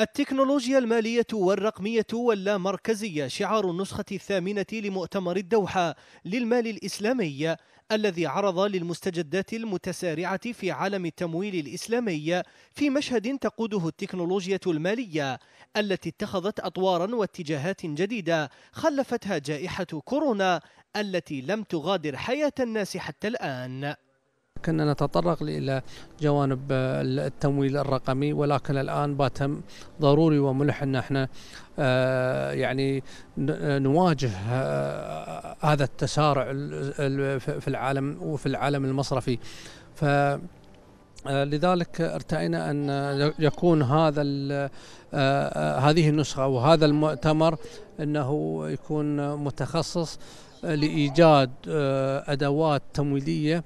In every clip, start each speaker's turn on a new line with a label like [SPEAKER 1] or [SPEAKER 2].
[SPEAKER 1] التكنولوجيا المالية والرقمية واللامركزية شعار النسخة الثامنة لمؤتمر الدوحة للمال الإسلامي الذي عرض للمستجدات المتسارعة في عالم التمويل الإسلامي في مشهد تقوده التكنولوجيا المالية التي اتخذت أطوارا واتجاهات جديدة خلفتها جائحة كورونا التي لم تغادر حياة الناس حتى الآن
[SPEAKER 2] كنا نتطرق إلى جوانب آه، التمويل الرقمي ولكن الآن بات ضروري وملح أن احنا آه، يعني آه، نواجه هذا التسارع في العالم وفي العالم المصرفي ف آه، لذلك ارتئينا ان يكون هذا آه، آه، هذه النسخه وهذا المؤتمر انه يكون متخصص لايجاد ادوات تمويليه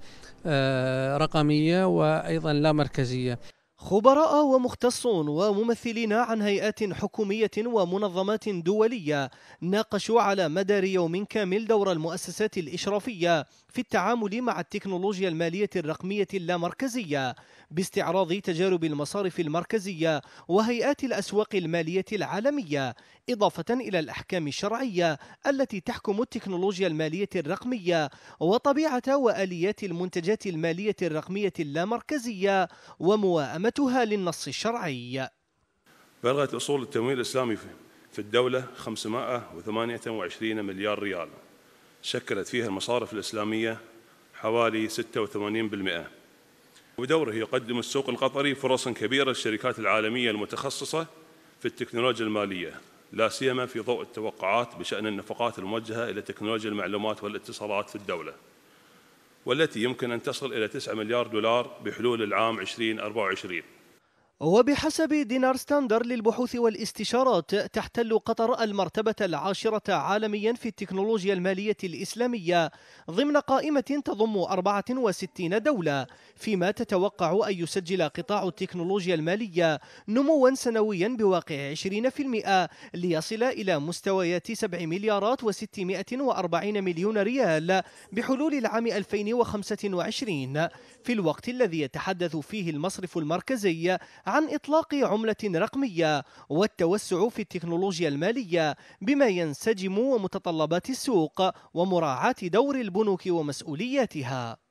[SPEAKER 2] رقميه وايضا لا مركزيه
[SPEAKER 1] خبراء ومختصون وممثلين عن هيئات حكومية ومنظمات دولية ناقشوا على مدار يوم كامل دور المؤسسات الإشرافية في التعامل مع التكنولوجيا المالية الرقمية اللامركزية باستعراض تجارب المصارف المركزية وهيئات الأسواق المالية العالمية إضافة إلى الأحكام الشرعية التي تحكم التكنولوجيا المالية الرقمية وطبيعة وآليات المنتجات المالية الرقمية اللامركزية ومواءمه ترجمتها للنص الشرعي
[SPEAKER 3] بلغت أصول التمويل الإسلامي في الدولة 528 مليار ريال شكلت فيها المصارف الإسلامية حوالي 86% ودوره يقدم السوق القطري فرصا كبيرة للشركات العالمية المتخصصة في التكنولوجيا المالية لا سيما في ضوء التوقعات بشأن النفقات الموجهة إلى تكنولوجيا المعلومات والاتصالات في الدولة والتي يمكن أن تصل إلى 9 مليار دولار بحلول العام 2024
[SPEAKER 1] وبحسب دينار ستاندر للبحوث والاستشارات تحتل قطر المرتبة العاشرة عالميا في التكنولوجيا المالية الإسلامية ضمن قائمة تضم 64 دولة فيما تتوقع أن يسجل قطاع التكنولوجيا المالية نموا سنويا بواقع 20% ليصل إلى مستويات 7 مليارات و640 مليون ريال بحلول العام 2025 في الوقت الذي يتحدث فيه المصرف المركزي عن إطلاق عملة رقمية والتوسع في التكنولوجيا المالية بما ينسجم ومتطلبات السوق ومراعاة دور البنوك ومسؤولياتها